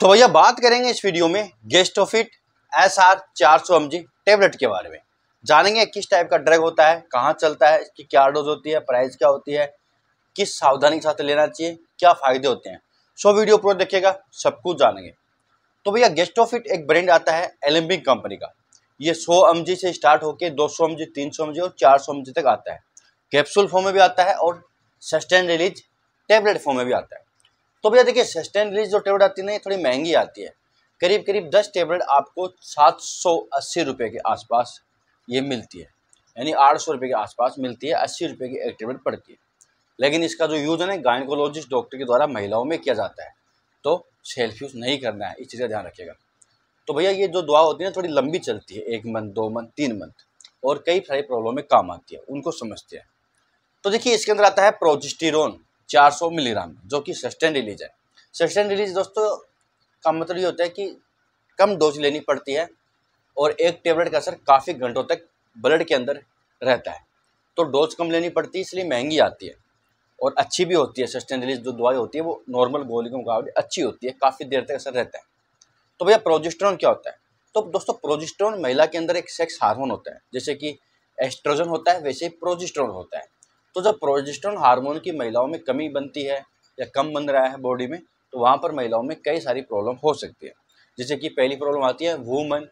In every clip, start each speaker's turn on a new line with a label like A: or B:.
A: तो भैया बात करेंगे इस वीडियो में गेस्टोफिट एस आर चार सौ एम जी टेबलेट के बारे में जानेंगे किस टाइप का ड्रग होता है कहाँ चलता है इसकी क्या डोज होती है प्राइस क्या होती है किस सावधानी के साथ लेना चाहिए क्या फ़ायदे होते हैं सो वीडियो पूरा देखिएगा सब कुछ जानेंगे तो भैया गेस्टोफिट एक ब्रांड आता है एलिम्बिक कंपनी का ये सौ एम से स्टार्ट होकर दो सौ एम जी तीन सौ और चार सौ तक आता है कैप्सूल फॉर्म में भी आता है और सस्टेन रिलीज टेबलेट फॉर्म में भी आता है तो भैया देखिए सस्टेन रिलीज जो टेबलेट आती है ना ये थोड़ी महंगी आती है करीब करीब दस टेबलेट आपको सात सौ अस्सी रुपये के आसपास ये मिलती है यानी आठ सौ रुपये के आसपास मिलती है अस्सी रुपये की एक टेबलेट पड़ती है लेकिन इसका जो यूज़ है ना गायनकोलॉजिस्ट डॉक्टर के द्वारा महिलाओं में किया जाता है तो सेल्फ यूज़ नहीं करना है इस चीज़ का ध्यान रखिएगा तो भैया ये जो दवा होती है ना थोड़ी लंबी चलती है एक मंथ दो मंथ तीन मंथ और कई सारी प्रॉब्लम में काम आती है उनको समझते हैं तो देखिए इसके अंदर आता है प्रोजिस्टीरोन 400 मिलीग्राम जो कि सस्टेन रिलीज है सस्टेन रिलीज दोस्तों का मतलब ये होता है कि कम डोज लेनी पड़ती है और एक टेबलेट का असर काफ़ी घंटों तक ब्लड के अंदर रहता है तो डोज कम लेनी पड़ती है इसलिए महंगी आती है और अच्छी भी होती है सस्टेन रिलीज जो दवाई होती है वो नॉर्मल गोली के मुकाबले अच्छी होती है काफ़ी देर तक असर रहता है तो भैया प्रोजिस्ट्रॉन क्या होता है तो दोस्तों प्रोजिस्ट्रॉन महिला के अंदर एक सेक्स हार्मोन होता है जैसे कि एस्ट्रोजन होता है वैसे ही प्रोजिस्ट्रॉन होता है तो जब प्रोजेस्ट्रॉन हार्मोन की महिलाओं में कमी बनती है या कम बन रहा है बॉडी में तो वहाँ पर महिलाओं में कई सारी प्रॉब्लम हो सकती है जैसे कि पहली प्रॉब्लम आती है वूमन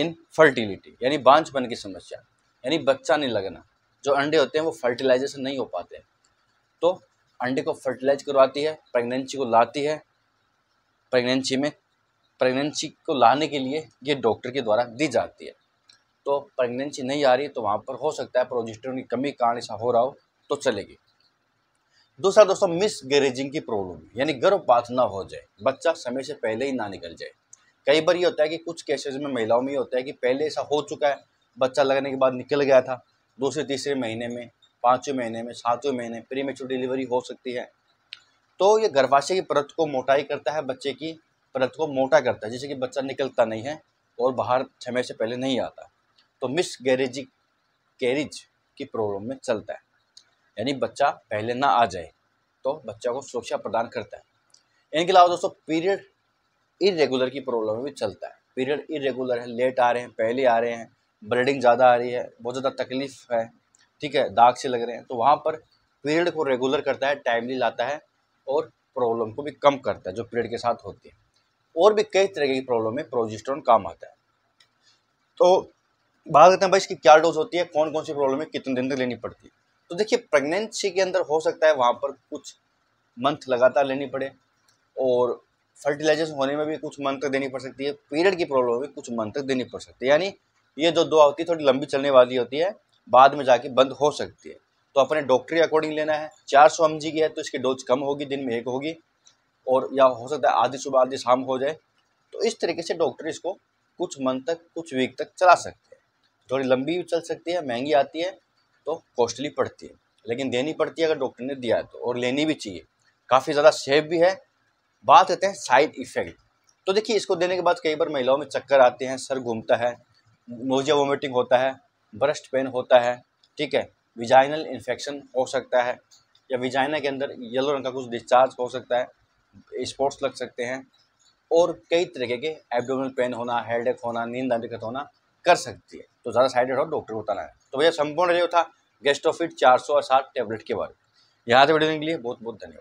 A: इन फर्टिलिटी यानी बांझपन की समस्या यानी बच्चा नहीं लगना जो अंडे होते हैं वो फर्टिलाइजेशन नहीं हो पाते तो अंडे को फर्टिलाइज करवाती है प्रेगनेंसी को लाती है प्रेगनेंसी में प्रेगनेंसी को लाने के लिए ये डॉक्टर के द्वारा दी जाती है तो प्रेगनेंसी नहीं आ रही तो वहाँ पर हो सकता है प्रोजेस्टेरोन की कमी कारण ऐसा हो रहा हो तो चलेगी दूसरा दोस्तों मिस गैरेजिंग की प्रॉब्लम यानी गर्भपात ना हो जाए बच्चा समय से पहले ही ना निकल जाए कई बार ये होता है कि कुछ केसेज में महिलाओं में ये होता है कि पहले ऐसा हो चुका है बच्चा लगने के बाद निकल गया था दूसरे तीसरे महीने में पाँचवें महीने में सातवें महीने प्री मेच्योर डिलीवरी हो सकती है तो ये गर्भाशय की परत को मोटाई करता है बच्चे की परत को मोटा करता है जैसे कि बच्चा निकलता नहीं है और बाहर समय से पहले नहीं आता तो मिस गैरेज कैरिज की प्रॉब्लम में चलता है यानी बच्चा पहले ना आ जाए तो बच्चा को सुरक्षा प्रदान करता है इनके अलावा दोस्तों पीरियड इरेगुलर की प्रॉब्लम में भी चलता है पीरियड इरेगुलर है लेट आ रहे हैं पहले आ रहे हैं ब्लीडिंग ज़्यादा आ रही है बहुत ज़्यादा तकलीफ है ठीक है दाग से लग रहे हैं तो वहाँ पर पीरियड को रेगुलर करता है टाइमली लाता है और प्रॉब्लम को भी कम करता है जो पीरियड के साथ होती है और भी कई तरह की प्रॉब्लम में प्रोजिस्ट्रॉन काम आता है तो बात करते हैं भाई इसकी क्या डोज होती है कौन कौन सी प्रॉब्लम है कितने दिन तक लेनी पड़ती है तो देखिए प्रेगनेंसी के अंदर हो सकता है वहाँ पर कुछ मंथ लगातार लेनी पड़े और फर्टिलाइजेशन होने में भी कुछ मंथ तक देनी पड़ सकती है पीरियड की प्रॉब्लम में भी कुछ मंथ तक देनी पड़ सकती है यानी ये जो दुआ होती है थोड़ी लंबी चलने वाली होती है बाद में जाके बंद हो सकती है तो अपने डॉक्टर के अकॉर्डिंग लेना है चार सौ एम की है तो इसकी डोज कम होगी दिन में एक होगी और या हो सकता है आधी सुबह आधी शाम हो जाए तो इस तरीके से डॉक्टर इसको कुछ मंथ तक कुछ वीक तक चला सकते हैं थोड़ी लंबी भी चल सकती है महंगी आती है तो कॉस्टली पड़ती है लेकिन देनी पड़ती है अगर डॉक्टर ने दिया है तो और लेनी भी चाहिए काफ़ी ज़्यादा सेफ भी है बात रहते हैं साइड इफ़ेक्ट तो देखिए इसको देने के बाद कई बार महिलाओं में चक्कर आते हैं सर घूमता है नोजिया वोमिटिंग होता है ब्रस्ट पेन होता है ठीक है विजाइनल इन्फेक्शन हो सकता है या विजाइना के अंदर येलो रंग का कुछ डिस्चार्ज हो सकता है स्पॉट्स लग सकते हैं और कई तरीके के एब्डोमिनल पेन होना हेडेक होना नींद दिक्कत होना कर सकती है तो ज़्यादा साइड इफेक्ट डॉक्टर को बताना है तो भैया संपूर्ण ये था गेस्टोफिट चार सौ सात टेबलेट के बारे में यहाँ से वीडियो के लिए बहुत बहुत धन्यवाद